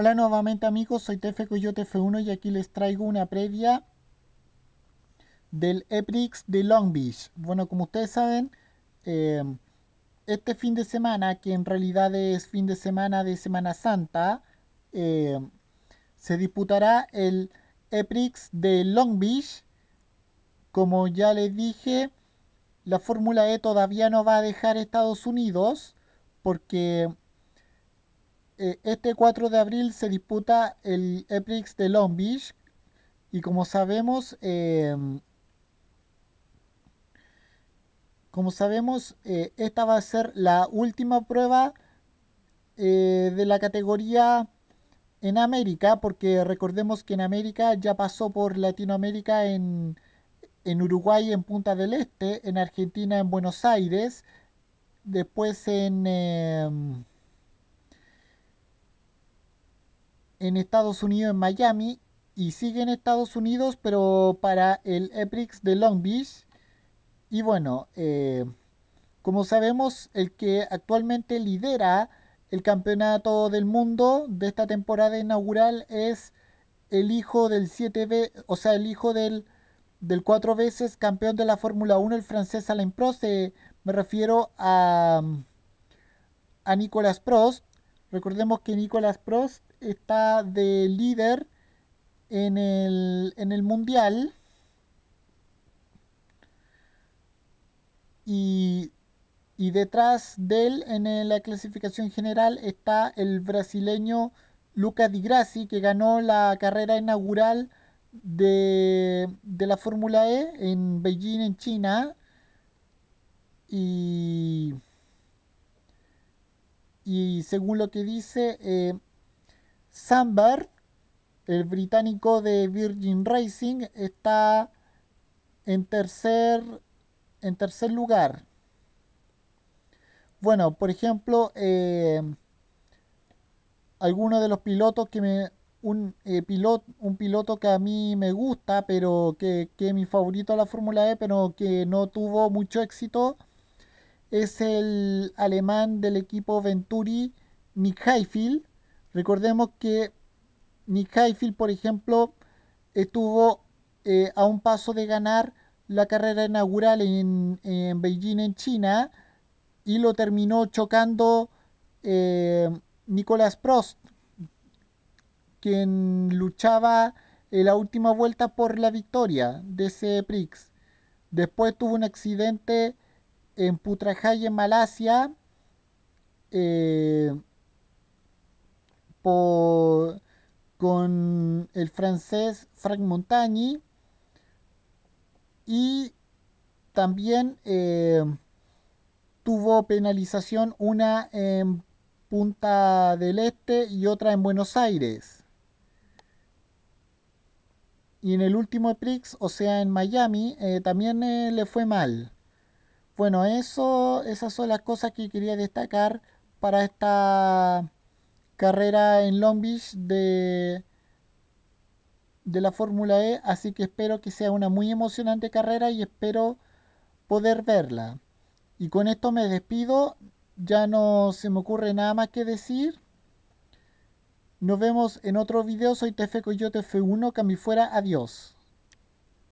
Hola nuevamente amigos, soy TF Coyote f 1 y aquí les traigo una previa del EPRIX de Long Beach. Bueno, como ustedes saben, eh, este fin de semana, que en realidad es fin de semana de Semana Santa, eh, se disputará el EPRIX de Long Beach. Como ya les dije, la Fórmula E todavía no va a dejar Estados Unidos porque eh, este 4 de abril se disputa el EPRIX de Long Beach y como sabemos, em, como sabemos eh, esta va a ser la última prueba eh, de la categoría en América, porque recordemos que en América ya pasó por Latinoamérica en Uruguay en Punta del Este, en Argentina en Buenos Aires, después en em, en Estados Unidos, en Miami, y sigue en Estados Unidos, pero para el Eprix de Long Beach. Y bueno, eh, como sabemos, el que actualmente lidera el campeonato del mundo de esta temporada inaugural es el hijo del 7B, o sea, el hijo del, del cuatro veces campeón de la Fórmula 1, el francés Alain Prost. Eh, me refiero a, a Nicolas Prost, Recordemos que Nicolás Prost está de líder en el, Mundial. Y, detrás de él en la clasificación general está el brasileño Luca Di Grassi, que ganó la carrera inaugural de, de la Fórmula E en Beijing, en China. Y según lo que dice eh, el británico de Virgin Racing, está en tercer, en tercer lugar. Bueno, por ejemplo, eh, de los pilotos que me... Un, eh, piloto, un piloto que a mí me gusta, pero que, que es mi favorito de la Fórmula E, pero que no tuvo mucho éxito, es el alemán del equipo Venturi, Nick Heifel Recordemos que Nick Heifel por ejemplo, estuvo eh, a un paso de ganar la carrera inaugural en, Beijing, en China, y lo terminó chocando eh, Nicolás Prost, quien luchaba en la última vuelta por la victoria de ese Prix. Después tuvo un accidente en Putrajaya, Malasia, eh, con el francés Frank Montagny y también eh, tuvo penalización una en Punta del Este y otra en Buenos Aires. Y en el último Prix, o sea en Miami, eh, también le fue mal. Bueno, eso, esas son las cosas que quería destacar para esta carrera en Long Beach de, de la Fórmula E, así que espero que sea una muy emocionante carrera y espero poder verla. Y con esto me despido, ya no se me ocurre nada más que decir. Nos vemos en otro video, soy y yo tefe 1 fuera. adiós.